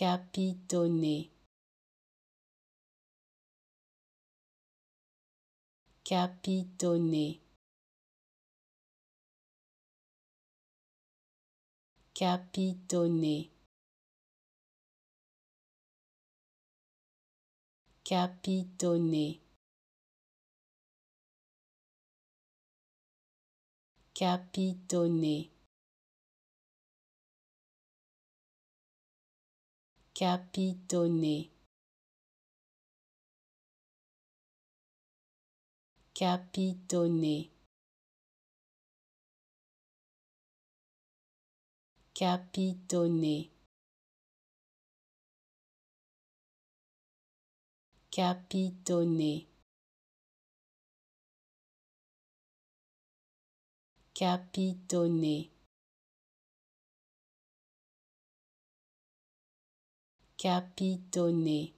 capitonner capitonner capitonner capitonner capitonner capitonner capitonner capitonner capitonner capitonner Capitonné.